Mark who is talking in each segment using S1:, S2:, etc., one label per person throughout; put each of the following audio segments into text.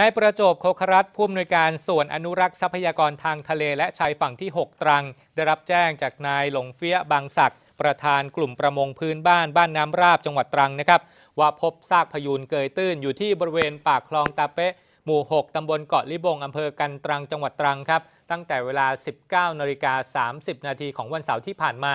S1: นายประจบโคครัตผู้อำนวยการส่วนอนุรักษ์ทรัพยากรทางทะเลและชายฝั่งที่ 6 ตรัง ได้รับแจ้งจากนายหลงเฟียบางศักดิ์ประธานกลุ่มประมงพื้นบ้านบ้านน้ำราบจังหวัดตรังนะครับ ว่าพบซากพยูนเกยตื้น อยู่ที่บริเวณปากคลองตาเป๊ะหมู่ 6ตำบลเกาะลิบงอำเภอกันตรังจังหวัดตรังครับ ตั้งแต่เวลา 19นาฬิกา30นาทีของวันเสาร์ที่ผ่านมา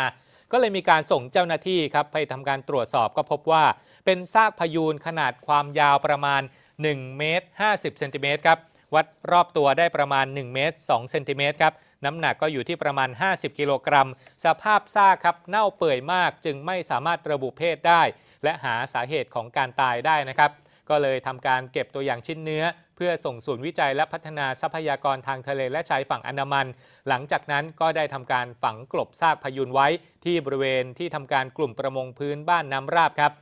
S1: ก็เลยมีการส่งเจ้าหน้าที่ครับไปทำการตรวจสอบก็พบว่า เป็นซากพยูนขนาดความยาวประมาณ1เมตร50เซนติเมตรครับ วัดรอบตัวได้ประมาณ1เมตร2เซนติเมตรครับ น้ำหนักก็อยู่ที่ประมาณ 50 กิโลกรัมสภาพซากครับเน่าเปื่อยมาก จึงไม่สามารถระบุเพศได้ และหาสาเหตุของการตายได้นะครับ ก็เลยทำการเก็บตัวอย่างชิ้นเนื้อ เพื่อส่งศูนย์วิจัยและพัฒนาทรัพยากรทางทะเลและชายฝั่งอันดามันหลังจากนั้นก็ได้ทำการฝังกลบซากพยุนไว้ ที่บริเวณที่ทำการกลุ่มประมงพื้นบ้านน้ำราบครับ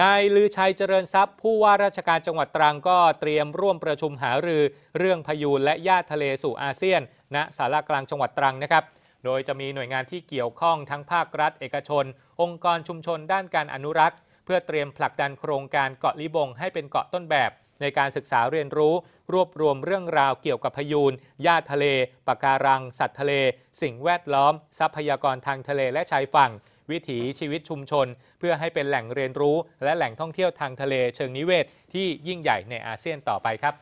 S1: นายลือชัยเจริญทรัพย์ผู้ว่าราชการจังหวัดตรังก็เตรียมร่วมประชุมหารือ เรื่องพายุและญาตาทะเลสู่อาเซียนณสารากลางจังหวัดตรังนะครับ โดยจะมีหน่วยงานที่เกี่ยวข้องทั้งภาครัฐ เอกชน องค์กรชุมชนด้านการอนุรักษ์ เพื่อเตรียมผลักดันโครงการเกาะลิบงให้เป็นเกาะต้นแบบในการศึกษาเรียนรู้ รวบรวมเรื่องราวเกี่ยวกับพยูนหญ้าทะเลปะการัง สัตว์ทะเล สิ่งแวดล้อม ทรัพยากรทางทะเลและชายฝั่งวิถีชีวิตชุมชนเพื่อให้เป็นแหล่งเรียนรู้และแหล่งท่องเที่ยวทางทะเลเชิงนิเวศ ที่ยิ่งใหญ่ในอาเซียนต่อไปครับ